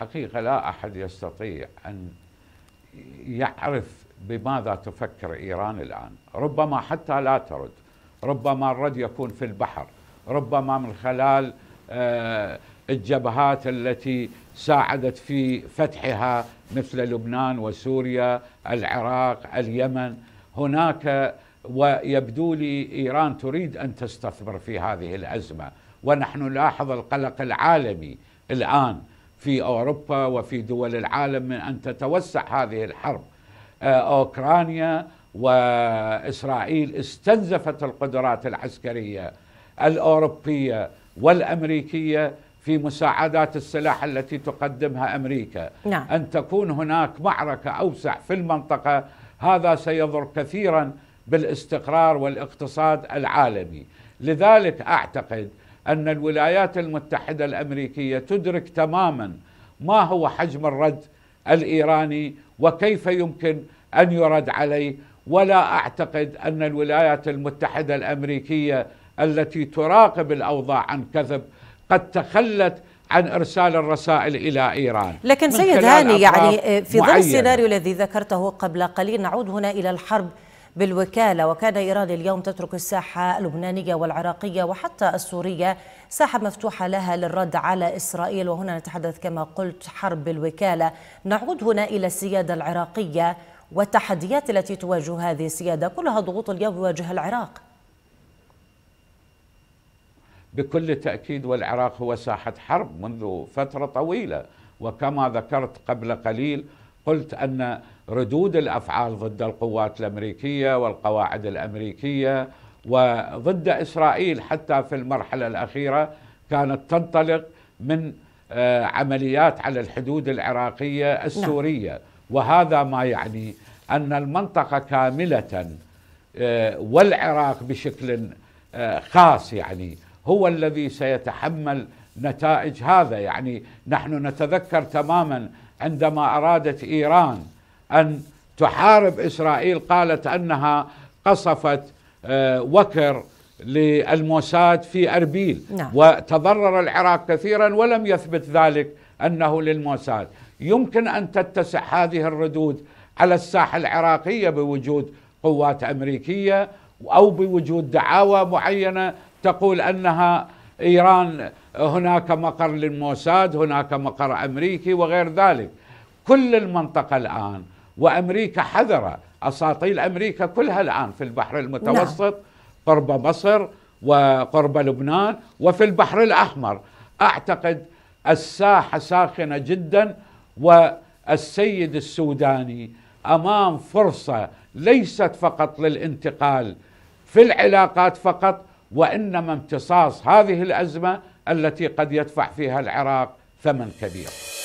حقيقة لا أحد يستطيع أن يعرف بماذا تفكر إيران الآن ربما حتى لا ترد ربما الرد يكون في البحر ربما من خلال آه، الجبهات التي ساعدت في فتحها مثل لبنان وسوريا العراق اليمن هناك ويبدو لي إيران تريد أن تستثمر في هذه الأزمة ونحن نلاحظ القلق العالمي الآن في أوروبا وفي دول العالم من أن تتوسع هذه الحرب آه، أوكرانيا وإسرائيل استنزفت القدرات العسكرية الأوروبية والأمريكية في مساعدات السلاح التي تقدمها أمريكا نعم. أن تكون هناك معركة أوسع في المنطقة هذا سيضر كثيرا بالاستقرار والاقتصاد العالمي لذلك أعتقد أن الولايات المتحدة الأمريكية تدرك تماما ما هو حجم الرد الإيراني وكيف يمكن أن يرد عليه ولا أعتقد أن الولايات المتحدة الأمريكية التي تراقب الأوضاع عن كذب قد تخلت عن ارسال الرسائل الى ايران لكن سيد هاني يعني في ظل السيناريو الذي ذكرته قبل قليل نعود هنا الى الحرب بالوكالة وكان إيران اليوم تترك الساحة اللبنانية والعراقية وحتى السورية ساحة مفتوحة لها للرد على إسرائيل وهنا نتحدث كما قلت حرب بالوكالة نعود هنا إلى السيادة العراقية والتحديات التي تواجه هذه السيادة كلها ضغوط اليوم يواجه العراق بكل تأكيد والعراق هو ساحة حرب منذ فترة طويلة وكما ذكرت قبل قليل قلت أن ردود الأفعال ضد القوات الأمريكية والقواعد الأمريكية وضد إسرائيل حتى في المرحلة الأخيرة كانت تنطلق من آه، عمليات على الحدود العراقية نعم. السورية وهذا ما يعني أن المنطقة كاملة آه، والعراق بشكل آه، خاص يعني هو الذي سيتحمل نتائج هذا يعني نحن نتذكر تماما عندما أرادت إيران أن تحارب إسرائيل قالت أنها قصفت آه، وكر للموساد في أربيل نعم. وتضرر العراق كثيرا ولم يثبت ذلك أنه للموساد يمكن أن تتسع هذه الردود على الساحة العراقية بوجود قوات أمريكية أو بوجود دعاوى معينة تقول أنها إيران هناك مقر للموساد هناك مقر أمريكي وغير ذلك كل المنطقة الآن وأمريكا حذرة أساطيل أمريكا كلها الآن في البحر المتوسط نعم. قرب مصر وقرب لبنان وفي البحر الأحمر أعتقد الساحة ساخنة جدا والسيد السوداني أمام فرصة ليست فقط للانتقال في العلاقات فقط وإنما امتصاص هذه الأزمة التي قد يدفع فيها العراق ثمن كبير